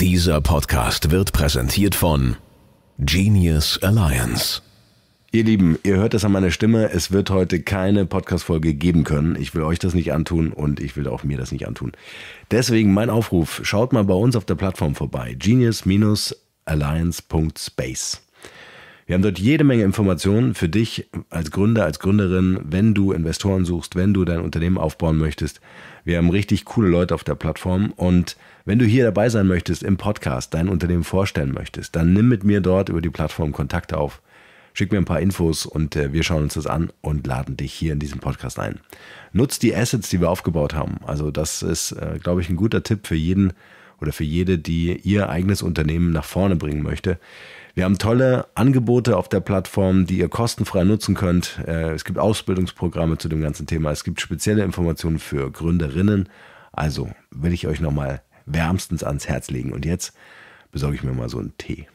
Dieser Podcast wird präsentiert von Genius Alliance. Ihr Lieben, ihr hört es an meiner Stimme. Es wird heute keine Podcast-Folge geben können. Ich will euch das nicht antun und ich will auch mir das nicht antun. Deswegen mein Aufruf: Schaut mal bei uns auf der Plattform vorbei. Genius-Alliance.space. Wir haben dort jede Menge Informationen für dich als Gründer, als Gründerin, wenn du Investoren suchst, wenn du dein Unternehmen aufbauen möchtest. Wir haben richtig coole Leute auf der Plattform und wenn du hier dabei sein möchtest im Podcast, dein Unternehmen vorstellen möchtest, dann nimm mit mir dort über die Plattform Kontakt auf. Schick mir ein paar Infos und äh, wir schauen uns das an und laden dich hier in diesem Podcast ein. Nutz die Assets, die wir aufgebaut haben. Also das ist, äh, glaube ich, ein guter Tipp für jeden oder für jede, die ihr eigenes Unternehmen nach vorne bringen möchte. Wir haben tolle Angebote auf der Plattform, die ihr kostenfrei nutzen könnt. Äh, es gibt Ausbildungsprogramme zu dem ganzen Thema. Es gibt spezielle Informationen für Gründerinnen. Also will ich euch nochmal wärmstens ans Herz legen. Und jetzt besorge ich mir mal so einen Tee.